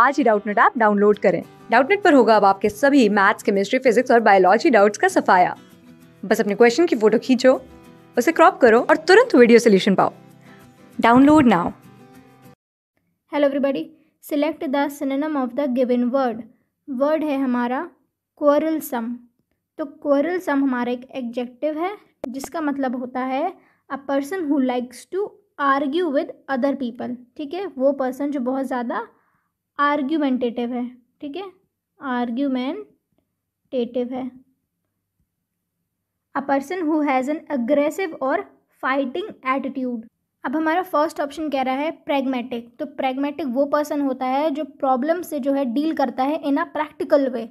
आज ही Doubtnut app download करें डाउटनेट पर होगा अब आपके सभी मैथ्स केमिस्ट्री फिजिक्स और बायोलॉजी डाउट्स का सफाया बस अपने क्वेश्चन की फोटो खींचो उसे क्रॉप करो और तुरंत वीडियो सोल्यूशन पाओ download now hello everybody select the synonym of the given word word है हमारा कोरल सम तो कोरल सम हमारा एक एग्जेक्टिव है जिसका मतलब होता है a person who likes to argue with other people ठीक है वो पर्सन जो बहुत ज़्यादा आर्ग्यूमेंटेटिव है ठीक है आर्ग्यूमेंटेटिव है a person who has an aggressive और फाइटिंग एटीट्यूड अब हमारा फर्स्ट ऑप्शन कह रहा है प्रेगमेटिक तो प्रेगमेटिक वो पर्सन होता है जो प्रॉब्लम से जो है डील करता है in a practical way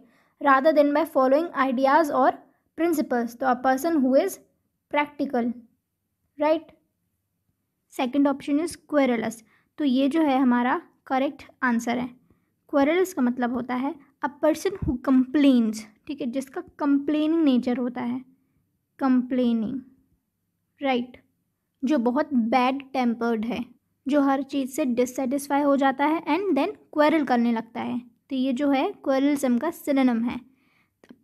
rather than by following ideas और प्रिंसिपल्स तो a person who is practical right second option is querulous तो ये जो है हमारा करेक्ट आंसर है क्वरल्स का मतलब होता है अ पर्सन हु कंप्लेन्स ठीक है जिसका कंप्लेनिंग नेचर होता है कंप्लेनिंग राइट right. जो बहुत बैड टेम्पर्ड है जो हर चीज़ से डिससेटिस्फाई हो जाता है एंड देन क्वेरल करने लगता है तो ये जो है क्वेरलिज्म का सिनेम है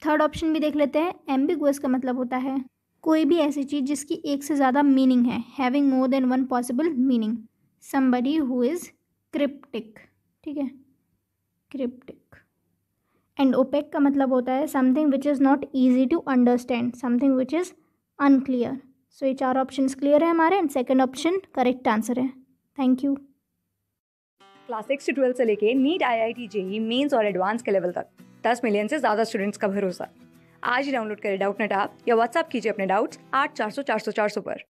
थर्ड ऑप्शन भी देख लेते हैं एम्बिगुअस का मतलब होता है कोई भी ऐसी चीज़ जिसकी एक से ज़्यादा मीनिंग है having more than one possible meaning somebody who is cryptic ठीक है क्रिप्टिक एंड ओपेक का मतलब होता है something which is not easy to understand something which is unclear so ये चार ऑप्शन क्लियर है हमारे and second option correct answer है thank you class six to twelfth से लेके NEET I I T JEE mains और advance के level तक दस मिलियन से ज़्यादा स्टूडेंट्स का भरोसा आज ही डाउनलोड करें डाउट नेट आप या व्हाट्सअप कीजिए अपने डाउट्स आठ चार सौ चार सौ चार सौ पर